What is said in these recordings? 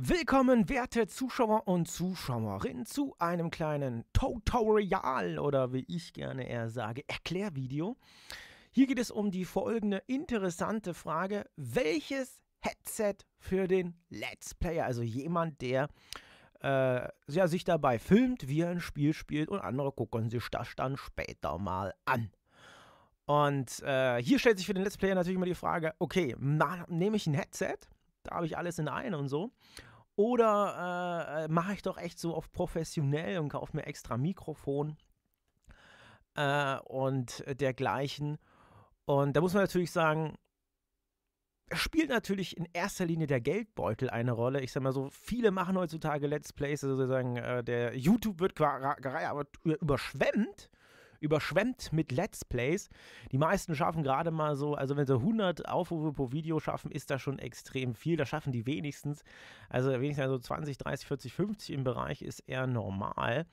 Willkommen, werte Zuschauer und Zuschauerinnen, zu einem kleinen Tutorial oder wie ich gerne eher sage, Erklärvideo. Hier geht es um die folgende interessante Frage: Welches Headset für den Let's Player, also jemand, der äh, ja, sich dabei filmt, wie er ein Spiel spielt und andere gucken sich das dann später mal an? Und äh, hier stellt sich für den Let's Player natürlich immer die Frage: Okay, nehme ich ein Headset? da habe ich alles in einem und so. Oder äh, äh, mache ich doch echt so auf professionell und kaufe mir extra Mikrofon äh, und dergleichen. Und da muss man natürlich sagen, spielt natürlich in erster Linie der Geldbeutel eine Rolle. Ich sag mal so, viele machen heutzutage Let's Plays, also sagen, äh, der YouTube wird äh, überschwemmt überschwemmt mit Let's Plays. Die meisten schaffen gerade mal so, also wenn sie 100 Aufrufe pro Video schaffen, ist das schon extrem viel. Das schaffen die wenigstens. Also wenigstens also 20, 30, 40, 50 im Bereich ist eher normal.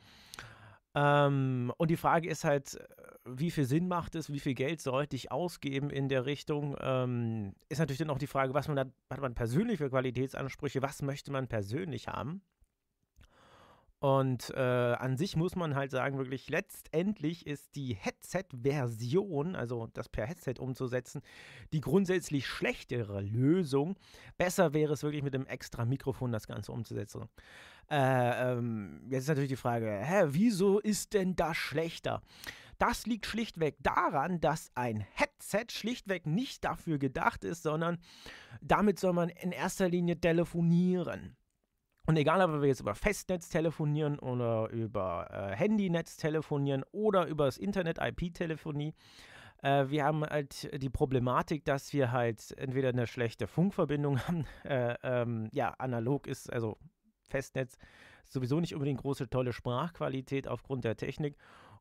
Ähm, und die Frage ist halt, wie viel Sinn macht es, wie viel Geld sollte ich ausgeben in der Richtung? Ähm, ist natürlich dann auch die Frage, was man da, hat man persönlich für Qualitätsansprüche, was möchte man persönlich haben? Und äh, an sich muss man halt sagen, wirklich letztendlich ist die Headset-Version, also das per Headset umzusetzen, die grundsätzlich schlechtere Lösung. Besser wäre es wirklich mit einem extra Mikrofon das Ganze umzusetzen. Äh, ähm, jetzt ist natürlich die Frage, hä, wieso ist denn das schlechter? Das liegt schlichtweg daran, dass ein Headset schlichtweg nicht dafür gedacht ist, sondern damit soll man in erster Linie telefonieren. Und egal, ob wir jetzt über Festnetz telefonieren oder über äh, Handynetz telefonieren oder über das Internet, IP-Telefonie, äh, wir haben halt die Problematik, dass wir halt entweder eine schlechte Funkverbindung haben, äh, ähm, ja, analog ist, also Festnetz, sowieso nicht unbedingt große, tolle Sprachqualität aufgrund der Technik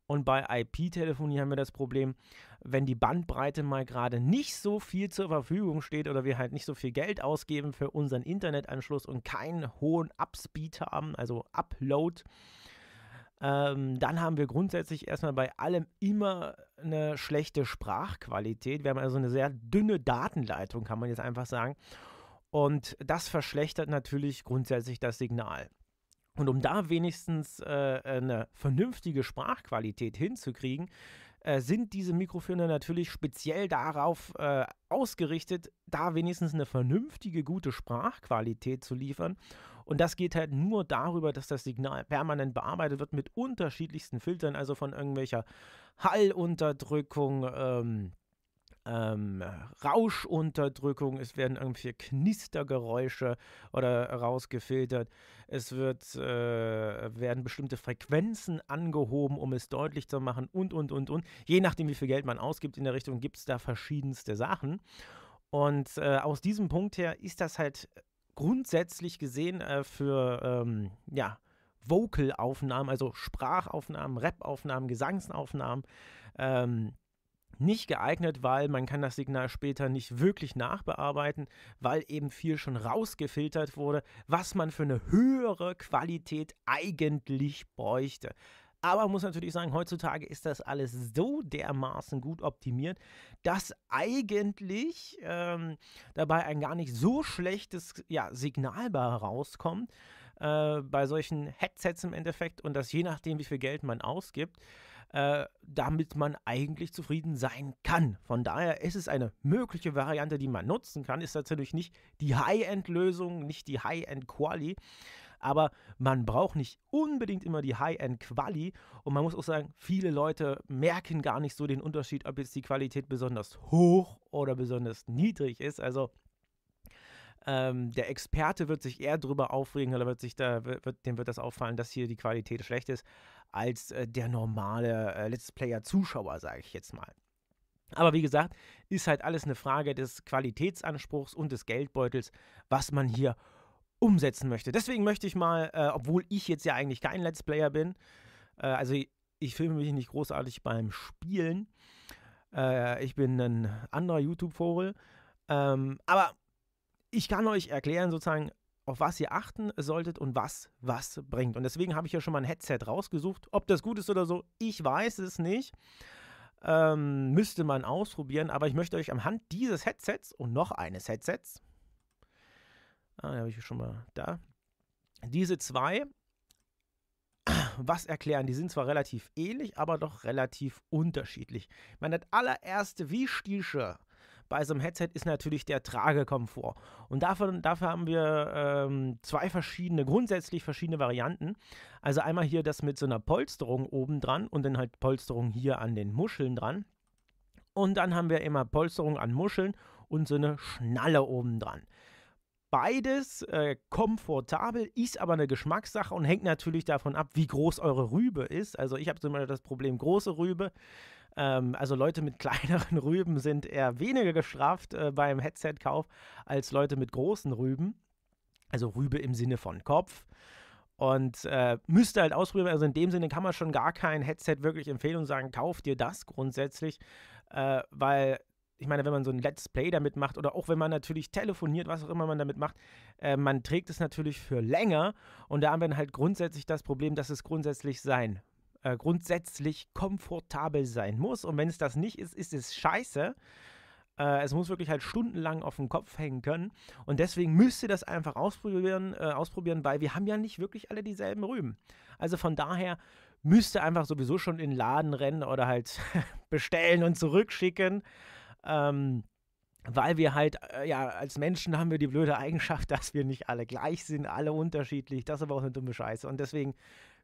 und bei IP-Telefonie haben wir das Problem, wenn die Bandbreite mal gerade nicht so viel zur Verfügung steht oder wir halt nicht so viel Geld ausgeben für unseren Internetanschluss und keinen hohen Upspeed haben, also Upload, ähm, dann haben wir grundsätzlich erstmal bei allem immer eine schlechte Sprachqualität. Wir haben also eine sehr dünne Datenleitung, kann man jetzt einfach sagen. Und das verschlechtert natürlich grundsätzlich das Signal. Und um da wenigstens äh, eine vernünftige Sprachqualität hinzukriegen, äh, sind diese Mikrofone natürlich speziell darauf äh, ausgerichtet, da wenigstens eine vernünftige, gute Sprachqualität zu liefern. Und das geht halt nur darüber, dass das Signal permanent bearbeitet wird mit unterschiedlichsten Filtern, also von irgendwelcher Hallunterdrückung, ähm, ähm, Rauschunterdrückung, es werden irgendwie Knistergeräusche oder rausgefiltert, es wird, äh, werden bestimmte Frequenzen angehoben, um es deutlich zu machen und, und, und, und. Je nachdem, wie viel Geld man ausgibt in der Richtung, gibt es da verschiedenste Sachen. Und äh, aus diesem Punkt her ist das halt grundsätzlich gesehen äh, für, ähm, ja, Vocal-Aufnahmen, also Sprachaufnahmen, Rap-Aufnahmen, Gesangsaufnahmen, ähm, nicht geeignet, weil man kann das Signal später nicht wirklich nachbearbeiten, weil eben viel schon rausgefiltert wurde, was man für eine höhere Qualität eigentlich bräuchte. Aber man muss natürlich sagen, heutzutage ist das alles so dermaßen gut optimiert, dass eigentlich ähm, dabei ein gar nicht so schlechtes ja, Signal rauskommt äh, bei solchen Headsets im Endeffekt und das je nachdem, wie viel Geld man ausgibt, äh, damit man eigentlich zufrieden sein kann. Von daher ist es eine mögliche Variante, die man nutzen kann. Ist natürlich nicht die High-End-Lösung, nicht die High-End-Quali, aber man braucht nicht unbedingt immer die High-End-Quali. Und man muss auch sagen, viele Leute merken gar nicht so den Unterschied, ob jetzt die Qualität besonders hoch oder besonders niedrig ist. Also ähm, der Experte wird sich eher darüber aufregen oder wird sich da, wird, dem wird das auffallen, dass hier die Qualität schlecht ist, als äh, der normale äh, Let's Player-Zuschauer, sage ich jetzt mal. Aber wie gesagt, ist halt alles eine Frage des Qualitätsanspruchs und des Geldbeutels, was man hier umsetzen möchte. Deswegen möchte ich mal, äh, obwohl ich jetzt ja eigentlich kein Let's Player bin, äh, also ich, ich, filme mich nicht großartig beim Spielen. Äh, ich bin ein anderer YouTube-Vogel. Ähm, aber ich kann euch erklären, sozusagen, auf was ihr achten solltet und was was bringt. Und deswegen habe ich ja schon mal ein Headset rausgesucht. Ob das gut ist oder so, ich weiß es nicht. Ähm, müsste man ausprobieren, aber ich möchte euch am Hand dieses Headsets und noch eines Headsets, ah, habe ich schon mal da, diese zwei was erklären. Die sind zwar relativ ähnlich, aber doch relativ unterschiedlich. Man hat allererste, wie Stielsche, bei so einem Headset ist natürlich der Tragekomfort. Und davon, dafür haben wir ähm, zwei verschiedene, grundsätzlich verschiedene Varianten. Also einmal hier das mit so einer Polsterung oben dran und dann halt Polsterung hier an den Muscheln dran. Und dann haben wir immer Polsterung an Muscheln und so eine Schnalle oben dran beides äh, komfortabel, ist aber eine Geschmackssache und hängt natürlich davon ab, wie groß eure Rübe ist. Also ich habe zum Beispiel das Problem große Rübe. Ähm, also Leute mit kleineren Rüben sind eher weniger gestraft äh, beim Headset-Kauf als Leute mit großen Rüben. Also Rübe im Sinne von Kopf. Und äh, müsste halt ausprobieren. Also in dem Sinne kann man schon gar kein Headset wirklich empfehlen und sagen, kauf dir das grundsätzlich, äh, weil ich meine, wenn man so ein Let's Play damit macht oder auch wenn man natürlich telefoniert, was auch immer man damit macht, äh, man trägt es natürlich für länger und da haben wir dann halt grundsätzlich das Problem, dass es grundsätzlich sein, äh, grundsätzlich komfortabel sein muss und wenn es das nicht ist, ist es scheiße. Äh, es muss wirklich halt stundenlang auf dem Kopf hängen können und deswegen müsst ihr das einfach ausprobieren, äh, ausprobieren, weil wir haben ja nicht wirklich alle dieselben Rüben. Also von daher müsst ihr einfach sowieso schon in den Laden rennen oder halt bestellen und zurückschicken. Ähm, weil wir halt, äh, ja, als Menschen haben wir die blöde Eigenschaft, dass wir nicht alle gleich sind, alle unterschiedlich. Das ist aber auch eine dumme Scheiße. Und deswegen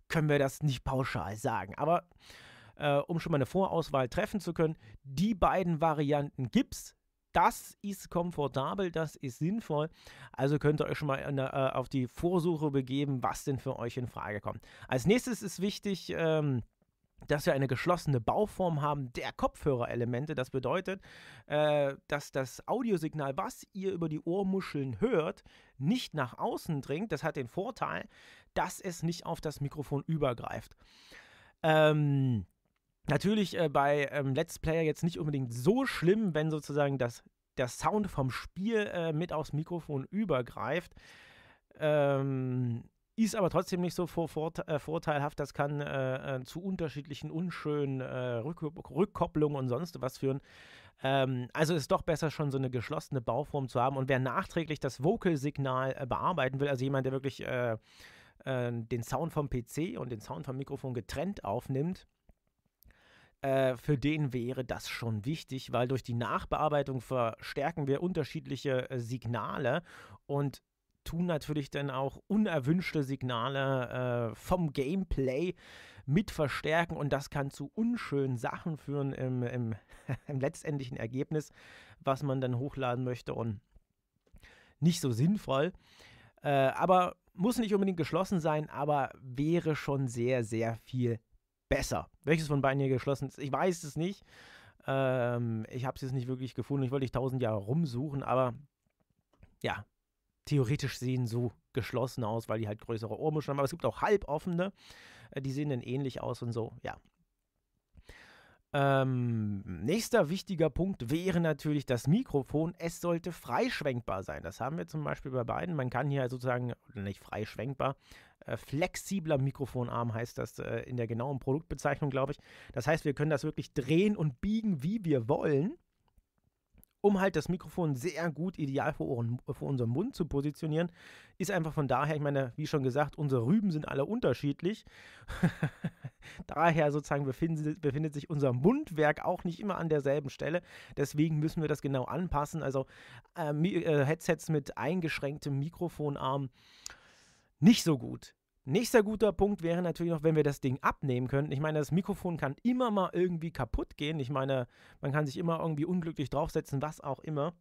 können wir das nicht pauschal sagen. Aber äh, um schon mal eine Vorauswahl treffen zu können, die beiden Varianten gibt es. Das ist komfortabel, das ist sinnvoll. Also könnt ihr euch schon mal der, äh, auf die Vorsuche begeben, was denn für euch in Frage kommt. Als nächstes ist wichtig, ähm, dass wir eine geschlossene Bauform haben der Kopfhörerelemente. Das bedeutet, äh, dass das Audiosignal, was ihr über die Ohrmuscheln hört, nicht nach außen dringt. Das hat den Vorteil, dass es nicht auf das Mikrofon übergreift. Ähm, natürlich äh, bei ähm, Let's Player jetzt nicht unbedingt so schlimm, wenn sozusagen das, der Sound vom Spiel äh, mit aufs Mikrofon übergreift. Ähm, ist aber trotzdem nicht so vor, vor, äh, vorteilhaft. Das kann äh, äh zu unterschiedlichen unschönen äh, Rück Rückkopplungen und sonst was führen. Ähm, also ist doch besser, schon so eine geschlossene Bauform zu haben. Und wer nachträglich das Vocal-Signal äh, bearbeiten will, also jemand, der wirklich den Sound vom PC und den Sound vom Mikrofon getrennt aufnimmt, äh, für den wäre das schon wichtig, weil durch die Nachbearbeitung verstärken wir unterschiedliche äh, Signale und tun natürlich dann auch unerwünschte Signale äh, vom Gameplay mit verstärken und das kann zu unschönen Sachen führen im, im, im letztendlichen Ergebnis, was man dann hochladen möchte und nicht so sinnvoll. Äh, aber muss nicht unbedingt geschlossen sein, aber wäre schon sehr, sehr viel besser. Welches von beiden hier geschlossen ist, ich weiß es nicht. Ähm, ich habe es jetzt nicht wirklich gefunden. Ich wollte nicht tausend Jahre rumsuchen, aber ja, theoretisch sehen so geschlossen aus, weil die halt größere Ohrmuscheln haben. Aber es gibt auch halboffene, äh, die sehen dann ähnlich aus und so, ja. Ähm, nächster wichtiger Punkt wäre natürlich das Mikrofon. Es sollte freischwenkbar sein. Das haben wir zum Beispiel bei beiden. Man kann hier sozusagen, nicht freischwenkbar, äh, flexibler Mikrofonarm heißt das äh, in der genauen Produktbezeichnung, glaube ich. Das heißt, wir können das wirklich drehen und biegen, wie wir wollen um halt das Mikrofon sehr gut ideal vor, Ohren, vor unserem Mund zu positionieren, ist einfach von daher, ich meine, wie schon gesagt, unsere Rüben sind alle unterschiedlich. daher sozusagen befindet, befindet sich unser Mundwerk auch nicht immer an derselben Stelle. Deswegen müssen wir das genau anpassen. Also äh, äh Headsets mit eingeschränktem Mikrofonarm nicht so gut. Nächster guter Punkt wäre natürlich noch, wenn wir das Ding abnehmen könnten. Ich meine, das Mikrofon kann immer mal irgendwie kaputt gehen. Ich meine, man kann sich immer irgendwie unglücklich draufsetzen, was auch immer.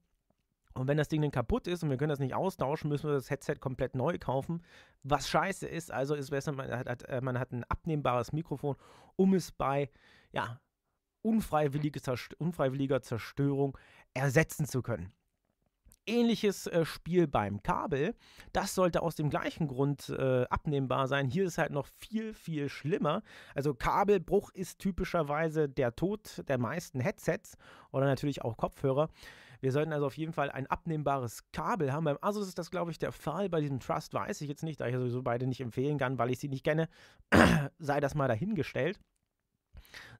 Und wenn das Ding dann kaputt ist und wir können das nicht austauschen, müssen wir das Headset komplett neu kaufen. Was scheiße ist, also ist besser, man hat, äh, man hat ein abnehmbares Mikrofon, um es bei, ja, unfreiwilliger Zerstörung ersetzen zu können ähnliches äh, Spiel beim Kabel. Das sollte aus dem gleichen Grund äh, abnehmbar sein. Hier ist es halt noch viel, viel schlimmer. Also Kabelbruch ist typischerweise der Tod der meisten Headsets oder natürlich auch Kopfhörer. Wir sollten also auf jeden Fall ein abnehmbares Kabel haben. Beim Asus ist das, glaube ich, der Fall. Bei diesem Trust weiß ich jetzt nicht, da ich sowieso beide nicht empfehlen kann, weil ich sie nicht kenne. Sei das mal dahingestellt.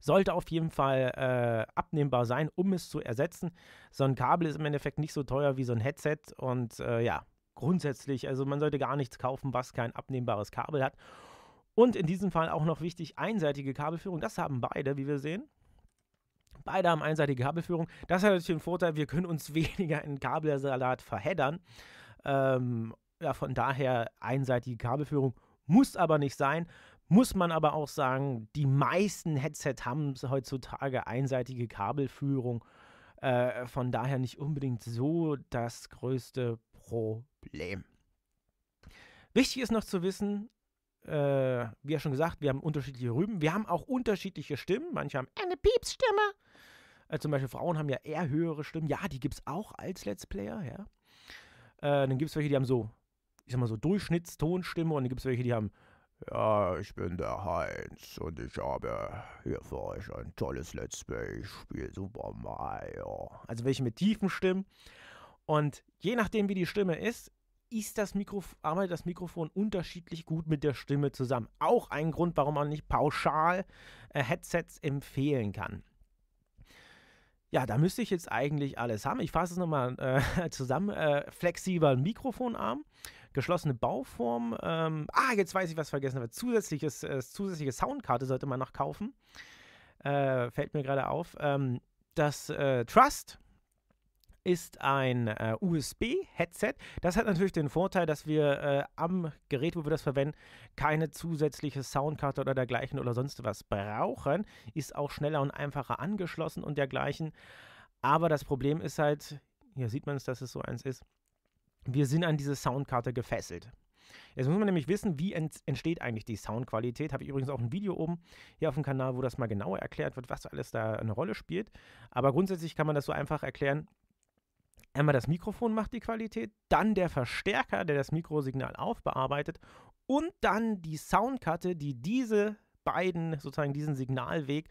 Sollte auf jeden Fall äh, abnehmbar sein, um es zu ersetzen. So ein Kabel ist im Endeffekt nicht so teuer wie so ein Headset und äh, ja, grundsätzlich, also man sollte gar nichts kaufen, was kein abnehmbares Kabel hat. Und in diesem Fall auch noch wichtig, einseitige Kabelführung. Das haben beide, wie wir sehen. Beide haben einseitige Kabelführung. Das hat natürlich den Vorteil, wir können uns weniger in Kabelsalat verheddern. Ähm, ja, von daher einseitige Kabelführung muss aber nicht sein. Muss man aber auch sagen, die meisten Headset haben heutzutage einseitige Kabelführung. Äh, von daher nicht unbedingt so das größte Problem. Wichtig ist noch zu wissen, äh, wie ja schon gesagt, wir haben unterschiedliche Rüben. Wir haben auch unterschiedliche Stimmen. Manche haben eine Piepsstimme. Äh, zum Beispiel Frauen haben ja eher höhere Stimmen. Ja, die gibt es auch als Let's Player, ja. Äh, dann gibt es welche, die haben so, ich sag mal so Durchschnittstonstimme und dann gibt es welche, die haben ja, ich bin der Heinz und ich habe hier für euch ein tolles Let's Play. Ich spiele Super Mario. Also welche mit tiefen Stimmen. Und je nachdem, wie die Stimme ist, ist das Mikrof arbeitet das Mikrofon unterschiedlich gut mit der Stimme zusammen. Auch ein Grund, warum man nicht pauschal äh, Headsets empfehlen kann. Ja, da müsste ich jetzt eigentlich alles haben. Ich fasse es nochmal äh, zusammen. Äh, flexibler Mikrofonarm geschlossene Bauform. Ähm, ah, jetzt weiß ich, was ich vergessen habe. Zusätzliches, äh, zusätzliche Soundkarte sollte man noch kaufen. Äh, fällt mir gerade auf. Ähm, das äh, Trust ist ein äh, USB-Headset. Das hat natürlich den Vorteil, dass wir äh, am Gerät, wo wir das verwenden, keine zusätzliche Soundkarte oder dergleichen oder sonst was brauchen. Ist auch schneller und einfacher angeschlossen und dergleichen. Aber das Problem ist halt, hier sieht man es, dass es so eins ist wir sind an diese Soundkarte gefesselt. Jetzt muss man nämlich wissen, wie ent entsteht eigentlich die Soundqualität. Habe ich übrigens auch ein Video oben hier auf dem Kanal, wo das mal genauer erklärt wird, was alles da eine Rolle spielt. Aber grundsätzlich kann man das so einfach erklären. Einmal das Mikrofon macht die Qualität, dann der Verstärker, der das Mikrosignal aufbearbeitet und dann die Soundkarte, die diese beiden, sozusagen diesen Signalweg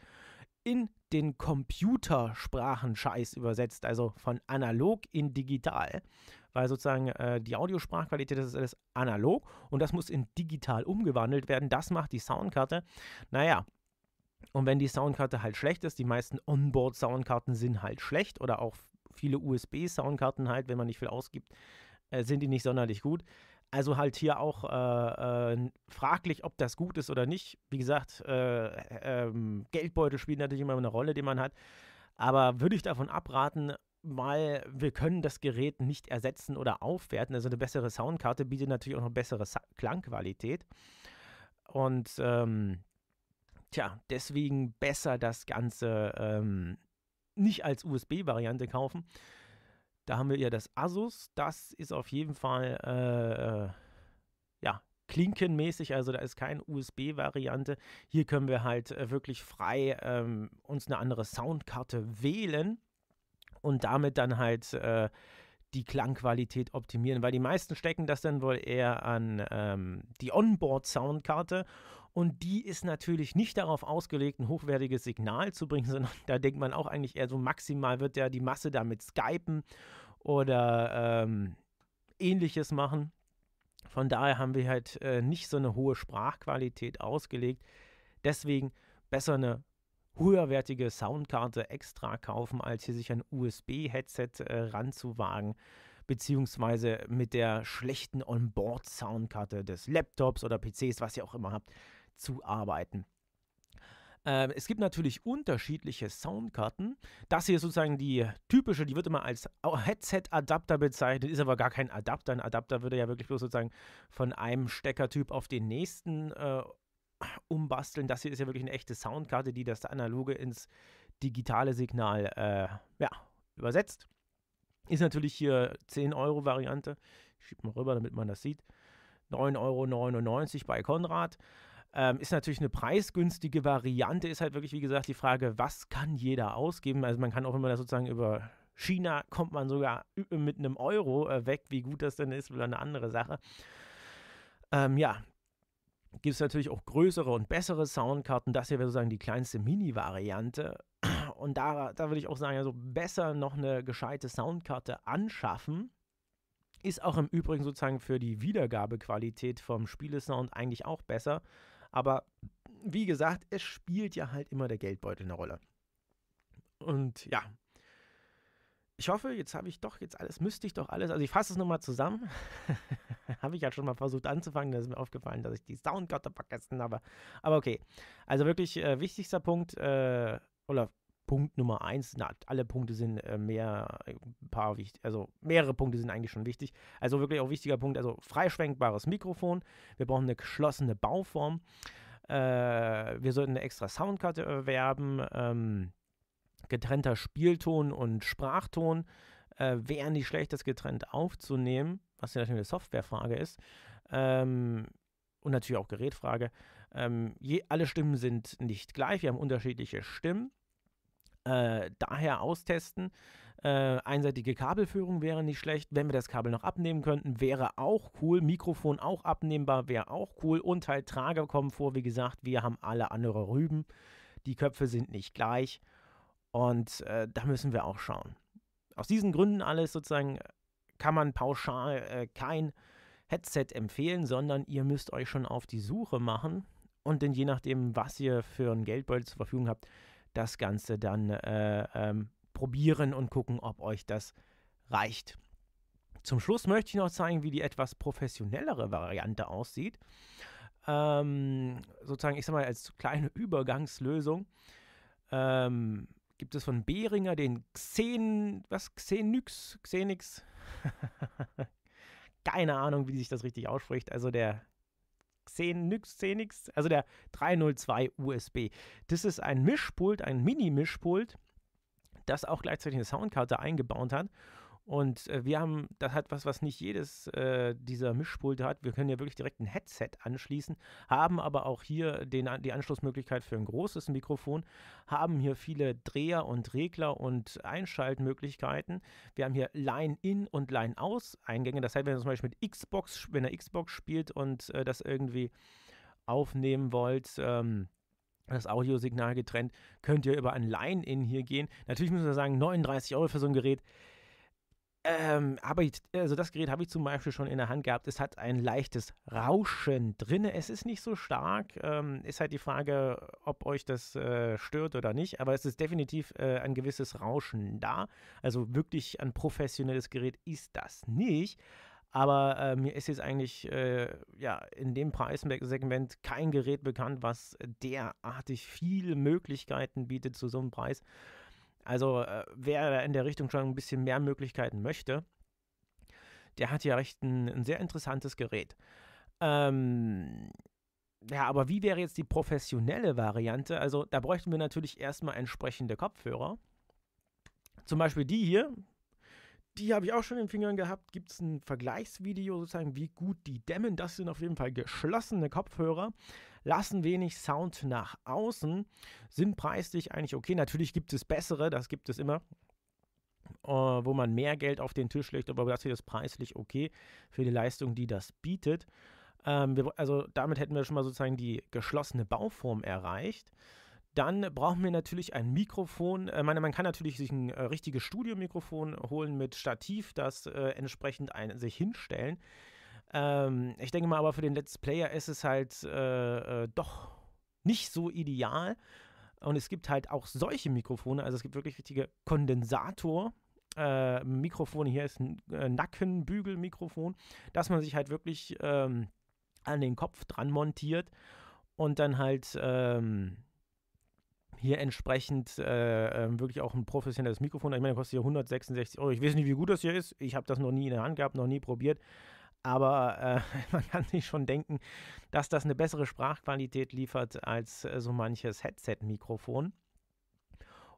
in den Computersprachenscheiß übersetzt, also von analog in digital weil sozusagen äh, die Audiosprachqualität, das ist alles analog und das muss in digital umgewandelt werden. Das macht die Soundkarte. Naja, und wenn die Soundkarte halt schlecht ist, die meisten Onboard-Soundkarten sind halt schlecht oder auch viele USB-Soundkarten halt, wenn man nicht viel ausgibt, äh, sind die nicht sonderlich gut. Also halt hier auch äh, äh, fraglich, ob das gut ist oder nicht. Wie gesagt, äh, ähm, Geldbeutel spielt natürlich immer eine Rolle, die man hat. Aber würde ich davon abraten, mal, wir können das Gerät nicht ersetzen oder aufwerten. Also eine bessere Soundkarte bietet natürlich auch noch bessere Sa Klangqualität. Und ähm, tja, deswegen besser das Ganze ähm, nicht als USB-Variante kaufen. Da haben wir ja das Asus. Das ist auf jeden Fall äh, äh ja, klinkenmäßig, also da ist keine USB-Variante. Hier können wir halt äh, wirklich frei ähm, uns eine andere Soundkarte wählen und damit dann halt äh, die Klangqualität optimieren, weil die meisten stecken das dann wohl eher an ähm, die Onboard-Soundkarte und die ist natürlich nicht darauf ausgelegt, ein hochwertiges Signal zu bringen, sondern da denkt man auch eigentlich eher so maximal wird ja die Masse damit skypen oder ähm, ähnliches machen. Von daher haben wir halt äh, nicht so eine hohe Sprachqualität ausgelegt. Deswegen besser eine höherwertige Soundkarte extra kaufen, als hier sich ein USB-Headset äh, ranzuwagen, beziehungsweise mit der schlechten Onboard-Soundkarte des Laptops oder PCs, was ihr auch immer habt, zu arbeiten. Ähm, es gibt natürlich unterschiedliche Soundkarten. Das hier ist sozusagen die typische, die wird immer als Headset-Adapter bezeichnet, ist aber gar kein Adapter. Ein Adapter würde ja wirklich bloß sozusagen von einem Steckertyp auf den nächsten äh, umbasteln. Das hier ist ja wirklich eine echte Soundkarte, die das analoge ins digitale Signal äh, ja, übersetzt. Ist natürlich hier 10 Euro Variante. Ich schiebe mal rüber, damit man das sieht. 9,99 Euro bei Konrad. Ähm, ist natürlich eine preisgünstige Variante. Ist halt wirklich, wie gesagt, die Frage, was kann jeder ausgeben? Also man kann auch, immer das sozusagen über China kommt man sogar mit einem Euro äh, weg. Wie gut das denn ist, wieder eine andere Sache. Ähm, ja, gibt es natürlich auch größere und bessere Soundkarten. Das hier wäre sozusagen die kleinste Mini-Variante. Und da, da würde ich auch sagen, also besser noch eine gescheite Soundkarte anschaffen. Ist auch im Übrigen sozusagen für die Wiedergabequalität vom Spielesound eigentlich auch besser. Aber wie gesagt, es spielt ja halt immer der Geldbeutel eine Rolle. Und ja, ich hoffe, jetzt habe ich doch jetzt alles, müsste ich doch alles. Also ich fasse es nochmal zusammen. habe ich ja halt schon mal versucht anzufangen, da ist mir aufgefallen, dass ich die Soundkarte vergessen habe. Aber okay, also wirklich äh, wichtigster Punkt äh, oder Punkt Nummer eins, na, alle Punkte sind äh, mehr, äh, ein paar wichtig, also mehrere Punkte sind eigentlich schon wichtig. Also wirklich auch wichtiger Punkt, also freischwenkbares Mikrofon. Wir brauchen eine geschlossene Bauform. Äh, wir sollten eine extra Soundkarte erwerben. Ähm, getrennter Spielton und Sprachton äh, wären nicht schlecht, das getrennt aufzunehmen, was ja natürlich eine Softwarefrage ist. Ähm, und natürlich auch Gerätfrage. Ähm, je, alle Stimmen sind nicht gleich, wir haben unterschiedliche Stimmen. Äh, daher austesten. Äh, einseitige Kabelführung wäre nicht schlecht. Wenn wir das Kabel noch abnehmen könnten, wäre auch cool. Mikrofon auch abnehmbar, wäre auch cool. Und halt Trager kommen vor. Wie gesagt, wir haben alle andere Rüben. Die Köpfe sind nicht gleich. Und äh, da müssen wir auch schauen. Aus diesen Gründen alles sozusagen äh, kann man pauschal äh, kein Headset empfehlen, sondern ihr müsst euch schon auf die Suche machen und dann je nachdem, was ihr für ein Geldbeutel zur Verfügung habt, das Ganze dann äh, ähm, probieren und gucken, ob euch das reicht. Zum Schluss möchte ich noch zeigen, wie die etwas professionellere Variante aussieht. Ähm, sozusagen, ich sag mal, als kleine Übergangslösung. Ähm, gibt es von Behringer den Xen, was, Xenyx, Xenix, keine Ahnung, wie sich das richtig ausspricht, also der Xenix, Xenix, also der 302 USB. Das ist ein Mischpult, ein Mini-Mischpult, das auch gleichzeitig eine Soundkarte eingebaut hat und äh, wir haben, das hat was, was nicht jedes äh, dieser Mischpulte hat. Wir können ja wirklich direkt ein Headset anschließen, haben aber auch hier den, die Anschlussmöglichkeit für ein großes Mikrofon, haben hier viele Dreher und Regler und Einschaltmöglichkeiten. Wir haben hier Line-In und Line-Aus-Eingänge. Das heißt, wenn ihr zum Beispiel mit Xbox, wenn ihr Xbox spielt und äh, das irgendwie aufnehmen wollt, ähm, das Audiosignal getrennt, könnt ihr über ein Line-In hier gehen. Natürlich müssen wir sagen, 39 Euro für so ein Gerät ähm, habe ich, also das Gerät habe ich zum Beispiel schon in der Hand gehabt. Es hat ein leichtes Rauschen drin. Es ist nicht so stark. Ähm, ist halt die Frage, ob euch das äh, stört oder nicht. Aber es ist definitiv äh, ein gewisses Rauschen da. Also wirklich ein professionelles Gerät ist das nicht. Aber äh, mir ist jetzt eigentlich äh, ja, in dem Preissegment kein Gerät bekannt, was derartig viele Möglichkeiten bietet zu so einem Preis. Also äh, wer in der Richtung schon ein bisschen mehr Möglichkeiten möchte, der hat ja recht ein, ein sehr interessantes Gerät. Ähm, ja, aber wie wäre jetzt die professionelle Variante? Also da bräuchten wir natürlich erstmal entsprechende Kopfhörer. Zum Beispiel die hier, die habe ich auch schon in den Fingern gehabt. Gibt es ein Vergleichsvideo sozusagen, wie gut die dämmen? Das sind auf jeden Fall geschlossene Kopfhörer, lassen wenig Sound nach außen, sind preislich eigentlich okay. Natürlich gibt es bessere, das gibt es immer, äh, wo man mehr Geld auf den Tisch legt, aber das hier ist preislich okay für die Leistung, die das bietet. Ähm, wir, also damit hätten wir schon mal sozusagen die geschlossene Bauform erreicht. Dann brauchen wir natürlich ein Mikrofon. Äh, ich meine, man kann natürlich sich ein äh, richtiges Studiomikrofon holen mit Stativ, das äh, entsprechend ein, sich hinstellen. Ähm, ich denke mal, aber für den Let's Player ist es halt äh, äh doch nicht so ideal. Und es gibt halt auch solche Mikrofone, also es gibt wirklich richtige Kondensator, äh, Mikrofone. Hier ist ein äh, Nackenbügelmikrofon, dass man sich halt wirklich ähm, an den Kopf dran montiert und dann halt ähm, hier entsprechend äh, ähm, wirklich auch ein professionelles Mikrofon. Ich meine, kostet hier 166 Euro. Ich weiß nicht, wie gut das hier ist. Ich habe das noch nie in der Hand gehabt, noch nie probiert. Aber äh, man kann sich schon denken, dass das eine bessere Sprachqualität liefert als äh, so manches Headset-Mikrofon.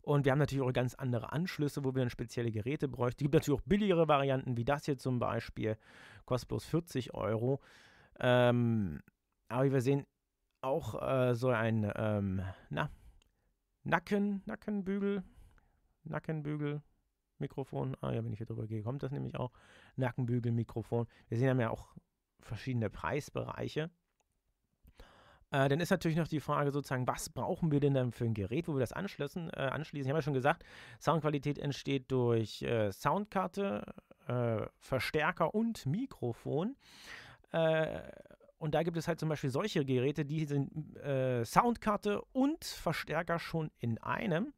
Und wir haben natürlich auch ganz andere Anschlüsse, wo wir dann spezielle Geräte bräuchten. Es gibt natürlich auch billigere Varianten, wie das hier zum Beispiel. Kostet bloß 40 Euro. Ähm, aber wie wir sehen, auch äh, so ein, ähm, na, Nacken, Nackenbügel, Nackenbügel, Mikrofon. Ah ja, bin ich hier drüber gekommen, das nämlich auch. Nackenbügel, Mikrofon. Wir sehen ja auch verschiedene Preisbereiche. Äh, dann ist natürlich noch die Frage sozusagen, was brauchen wir denn dann für ein Gerät, wo wir das anschließen? Äh, anschließen. Ich habe ja schon gesagt, Soundqualität entsteht durch äh, Soundkarte, äh, Verstärker und Mikrofon. Äh, und da gibt es halt zum Beispiel solche Geräte, die sind äh, Soundkarte und Verstärker schon in einem.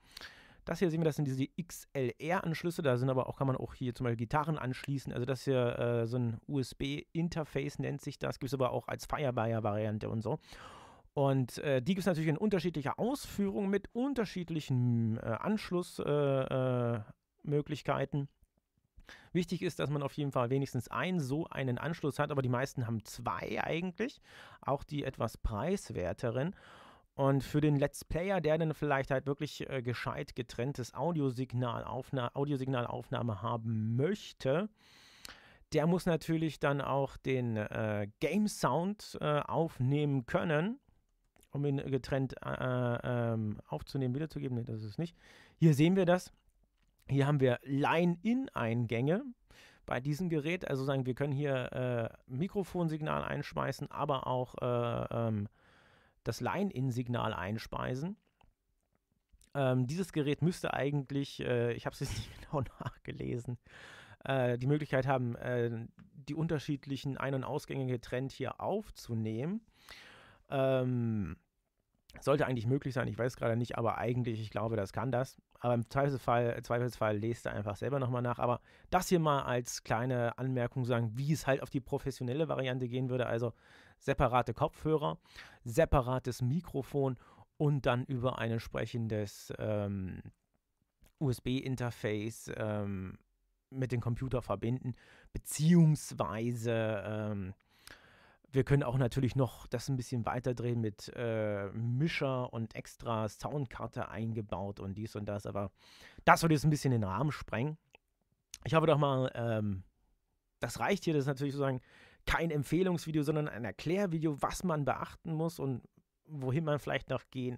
Das hier sehen wir, das sind diese XLR-Anschlüsse. Da sind aber auch, kann man auch hier zum Beispiel Gitarren anschließen. Also das hier äh, so ein USB-Interface nennt sich das. Gibt es aber auch als Firewire-Variante und so. Und äh, die gibt es natürlich in unterschiedlicher Ausführung mit unterschiedlichen äh, Anschlussmöglichkeiten. Äh, äh, Wichtig ist, dass man auf jeden Fall wenigstens einen so einen Anschluss hat, aber die meisten haben zwei eigentlich, auch die etwas preiswerteren. Und für den Let's Player, der dann vielleicht halt wirklich äh, gescheit getrenntes Audiosignalaufnahme haben möchte, der muss natürlich dann auch den äh, Game Sound äh, aufnehmen können, um ihn getrennt äh, äh, ähm, aufzunehmen, wiederzugeben. Nee, das ist es nicht. Hier sehen wir das. Hier haben wir Line-In-Eingänge bei diesem Gerät. Also sagen, wir können hier äh, Mikrofonsignal einschmeißen, aber auch äh, ähm, das Line-In-Signal einspeisen. Ähm, dieses Gerät müsste eigentlich, äh, ich habe es jetzt nicht genau nachgelesen, äh, die Möglichkeit haben, äh, die unterschiedlichen Ein- und Ausgänge getrennt hier aufzunehmen. Ähm, sollte eigentlich möglich sein, ich weiß gerade nicht, aber eigentlich, ich glaube, das kann das. Aber im Zweifelsfall, äh, Zweifelsfall lest da einfach selber nochmal nach. Aber das hier mal als kleine Anmerkung sagen, wie es halt auf die professionelle Variante gehen würde. Also separate Kopfhörer, separates Mikrofon und dann über ein entsprechendes ähm, USB-Interface ähm, mit dem Computer verbinden, beziehungsweise ähm, wir können auch natürlich noch das ein bisschen weiter drehen mit äh, Mischer und extra Soundkarte eingebaut und dies und das, aber das würde jetzt ein bisschen den Rahmen sprengen. Ich habe doch mal, ähm, das reicht hier, das ist natürlich sozusagen kein Empfehlungsvideo, sondern ein Erklärvideo, was man beachten muss und wohin man vielleicht noch gehen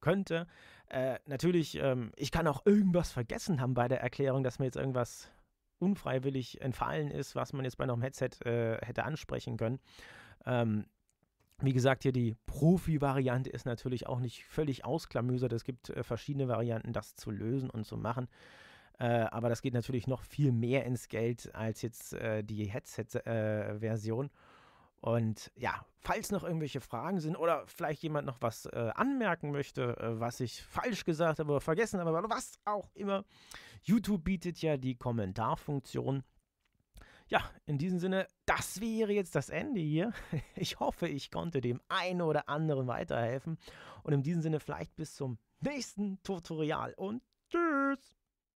könnte. Äh, natürlich, ähm, ich kann auch irgendwas vergessen haben bei der Erklärung, dass mir jetzt irgendwas unfreiwillig entfallen ist, was man jetzt bei einem Headset äh, hätte ansprechen können. Ähm, wie gesagt, hier die Profi-Variante ist natürlich auch nicht völlig ausklamüsert. Es gibt äh, verschiedene Varianten, das zu lösen und zu machen. Äh, aber das geht natürlich noch viel mehr ins Geld als jetzt äh, die Headset-Version. und ja, falls noch irgendwelche Fragen sind oder vielleicht jemand noch was äh, anmerken möchte, äh, was ich falsch gesagt habe oder vergessen habe, oder was auch immer, YouTube bietet ja die Kommentarfunktion ja, in diesem Sinne, das wäre jetzt das Ende hier. Ich hoffe, ich konnte dem einen oder anderen weiterhelfen. Und in diesem Sinne, vielleicht bis zum nächsten Tutorial und tschüss!